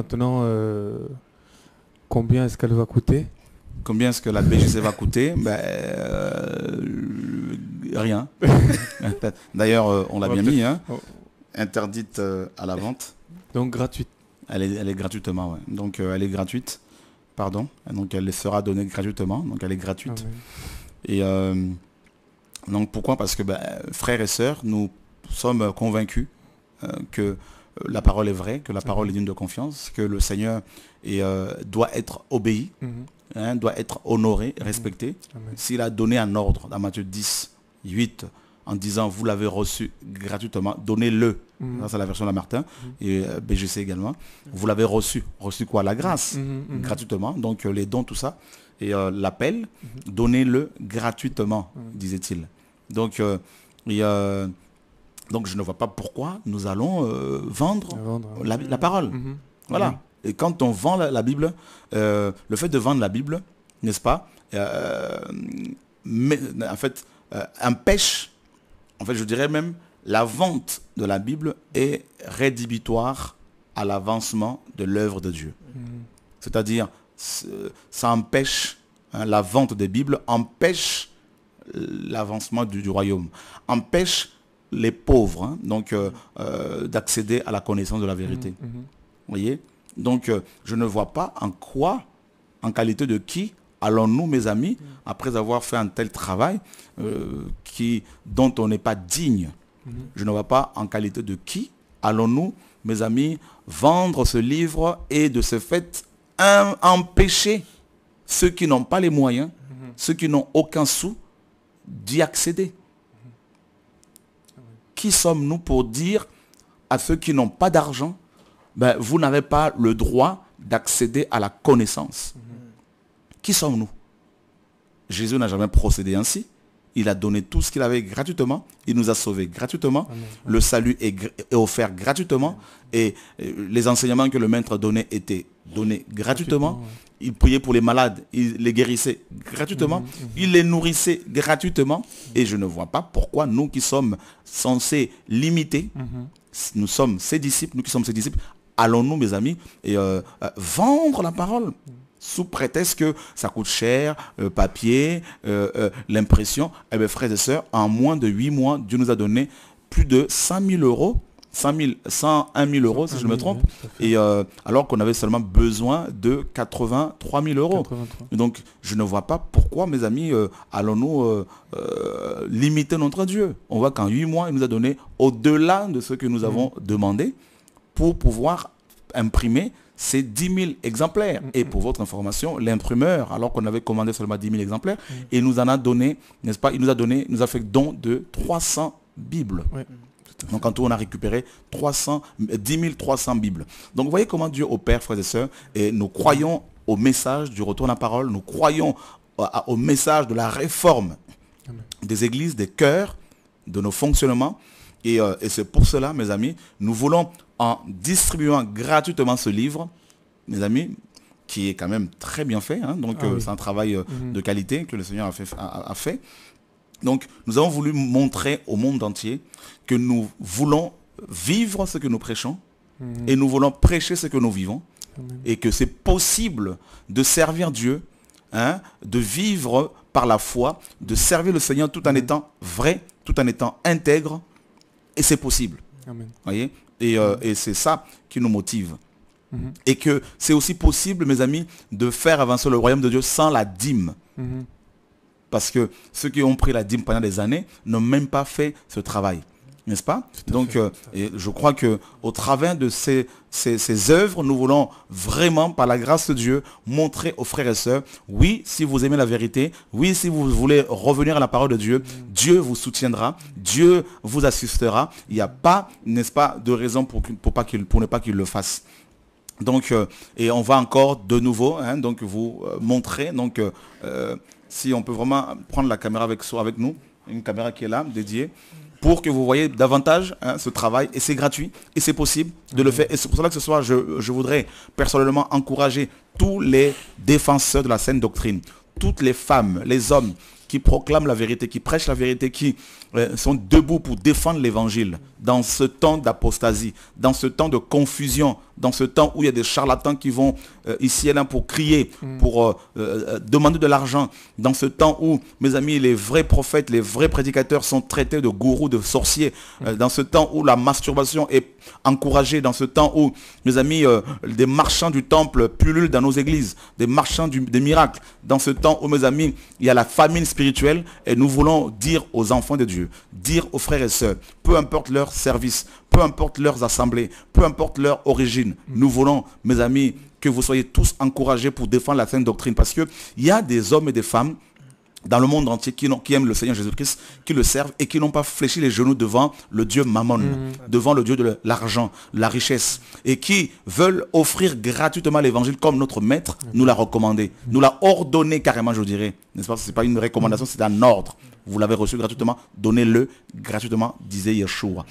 Maintenant, euh, combien est-ce qu'elle va coûter Combien est-ce que la BGC va coûter ben, euh, Rien. D'ailleurs, euh, on l'a bien mis. Hein. Oh. Interdite à la vente. Donc gratuite. Elle est, elle est gratuitement, Donc elle est gratuite. Pardon. Donc elle sera donnée gratuitement. Donc elle est gratuite. Ah et donc pourquoi Parce que ben, frères et sœurs, nous sommes convaincus que euh, la parole est vraie, que la parole est digne de confiance, que le Seigneur euh, doit être obéi, mhm. hein, doit être honoré, mhm. respecté. S'il a donné un ordre dans Matthieu 10, 8, en disant vous l'avez reçu gratuitement, donnez-le. Mhm. C'est la version Martin et euh, BGC également. Vous l'avez reçu. Reçu quoi La grâce, gratuitement. Donc les dons, tout ça. Et l'appel, donnez-le gratuitement, disait-il. Donc, il donc je ne vois pas pourquoi nous allons euh, vendre, la, parole. Mhm. Voilà. Mhm. Et quand on vend la, Bible, euh, le fait de vendre la Bible, n'est-ce pas, euh, en fait, empêche, en fait, je dirais même, la vente de la Bible est rédhibitoire à l'avancement de l'œuvre de Dieu. Mhm. C'est-à-dire, ça empêche, hein, la vente des Bibles empêche l'avancement du, du, royaume, empêche les pauvres, hein, donc euh, euh, d'accéder à la connaissance de la vérité. Mhm, mhm. voyez Donc euh, je ne vois pas en quoi, en qualité de qui, allons-nous, mes amis, mhm. après avoir fait un tel travail qui, dont on n'est pas digne. Je ne vois pas en qualité de qui allons-nous, mes amis, vendre ce livre et de ce fait empêcher ceux qui n'ont pas les moyens, ceux qui n'ont aucun sou, d'y accéder qui sommes-nous pour dire à ceux qui n'ont pas d'argent, ben, vous n'avez pas le droit d'accéder à la connaissance mm-hmm. Qui sommes-nous Jésus n'a jamais procédé ainsi. Il a donné tout ce qu'il avait gratuitement. Il nous a sauvés gratuitement. Le salut est, offert gratuitement. Et euh, les enseignements que le maître donnait étaient donnait gratuitement. Il priait pour les malades, il les guérissait gratuitement, mm, mm, mm, il les nourrissait gratuitement. Et je ne vois pas pourquoi nous qui sommes censés limiter, nous sommes ses disciples, nous qui sommes ses disciples, allons-nous, mes amis, et, euh, euh, vendre la parole sous prétexte que ça coûte cher, euh, papier, l'impression. Eh bien, frères et sœurs, en moins de 8 mois, Dieu nous a donné plus de 5000 euros 101 000 euros, si je me trompe, et, euh, alors qu'on avait seulement besoin de 83 000 euros. Donc, je ne vois pas pourquoi, mes amis, euh, allons-nous euh, limiter notre Dieu. On voit qu'en 8 mois, il nous a donné au-delà de ce que nous mm. avons demandé pour pouvoir imprimer ces 10 000 exemplaires. Mm, et mm. pour votre information, l'imprimeur, alors qu'on avait commandé seulement 10 000 exemplaires, il nous en a donné, n'est-ce pas, il nous a donné, il nous a fait don de 300 Bibles. Donc en tout, on a récupéré 300, 10 300 Bibles. Donc vous voyez comment Dieu opère, frères et sœurs, et nous croyons au message du retour à la parole, nous croyons au message de la réforme des églises, des cœurs, de nos fonctionnements. Euh, et, c'est pour cela, mes amis, nous voulons, en distribuant gratuitement ce livre, mes amis, qui est quand même très bien fait, hein. donc ah euh, c'est un travail euh, mhm. de qualité que le Seigneur a fait donc nous avons voulu montrer au monde entier que nous voulons vivre ce que nous prêchons mhm. et nous voulons prêcher ce que nous vivons et que c'est possible de servir Dieu, hein, de vivre par la foi, de servir le Seigneur tout en étant vrai, tout en étant intègre et c'est possible. Voyez euh, et, c'est ça qui nous motive. Mhm. Et que c'est aussi possible, mes amis, de faire avancer le royaume de Dieu sans la dîme. Mhm. Parce que ceux qui ont pris la dîme pendant des années n'ont même pas fait ce travail. N'est-ce pas Donc, euh, je crois qu'au travers de ces, œuvres, nous voulons vraiment, par la grâce de Dieu, montrer aux frères et sœurs, oui, si vous aimez la vérité, oui, si vous voulez revenir à la parole de Dieu, Dieu vous soutiendra, Dieu vous assistera. Il n'y a pas, n'est-ce pas, de raison pour, ne pas qu'il le fasse. Donc, euh, et on va encore de nouveau, hein, donc vous euh, montrer, donc si on peut vraiment prendre la caméra avec, avec nous, une caméra qui est là, dédiée, pour que vous voyez davantage hein, ce travail. Et c'est gratuit et c'est possible de le faire. Et c'est pour cela que ce soir, je, voudrais personnellement encourager tous les défenseurs de la Sainte doctrine, toutes les femmes, les hommes qui proclament la vérité, qui prêchent la vérité, qui euh, sont debout pour défendre l'évangile dans ce temps d'apostasie, dans ce temps de confusion, dans ce temps où il y a des charlatans qui vont euh, ici et là pour crier, hmm. pour euh, euh, demander de l'argent, dans ce temps où, mes amis, les vrais prophètes, les vrais prédicateurs sont traités de gourous, de sorciers, hmm. dans ce temps où la masturbation est encouragée, dans ce temps où, mes amis, des marchands du temple pullulent dans nos églises, des marchands des miracles, dans ce temps où, mes amis, il y a la famine spirituelle et nous voulons dire aux enfants de Dieu, dire aux frères et sœurs, peu importe leur service, peu importe leurs assemblées, peu importe leur origine. Mm. Nous voulons, mes amis, que vous soyez tous encouragés pour défendre la sainte doctrine. Parce qu'il y a des hommes et des femmes dans le monde entier qui, aiment le Seigneur Jésus-Christ, qui le servent et qui n'ont pas fléchi les genoux devant le Dieu Mammon, mm. devant le Dieu de l'argent, la richesse, et qui veulent offrir gratuitement l'évangile comme notre maître nous l'a recommandé, nous l'a ordonné carrément, je dirais. N'est-ce pas Ce n'est pas une recommandation, c'est un ordre. Vous l'avez reçu gratuitement, donnez-le gratuitement, disait Yeshua.